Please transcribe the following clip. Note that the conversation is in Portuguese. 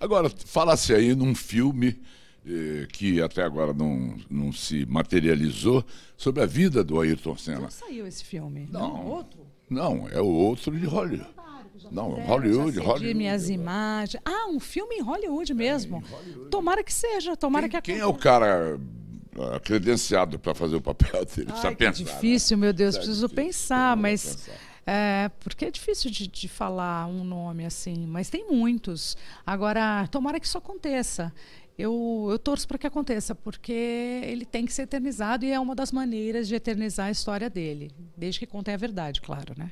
Agora, fala-se aí num filme eh, que até agora não, não se materializou sobre a vida do Ayrton Senna. Não saiu esse filme? Não. não outro? Não, é o outro de Hollywood. Não, fizeram, Hollywood, já Hollywood. minhas Hollywood. imagens. Ah, um filme em Hollywood mesmo. É, em Hollywood. Tomara que seja, tomara quem, que aconteça. Quem é o cara ah, credenciado para fazer o papel dele? Ai, pensar. Né? Difícil, né? meu Deus, é preciso difícil, pensar, né? mas. Pensar é, porque é difícil de, de, falar um nome assim, mas tem muitos. Agora, tomara que isso aconteça. Eu, eu torço para que aconteça, porque ele tem que ser eternizado e é uma das maneiras de eternizar a história dele, desde que contém a verdade, claro, né?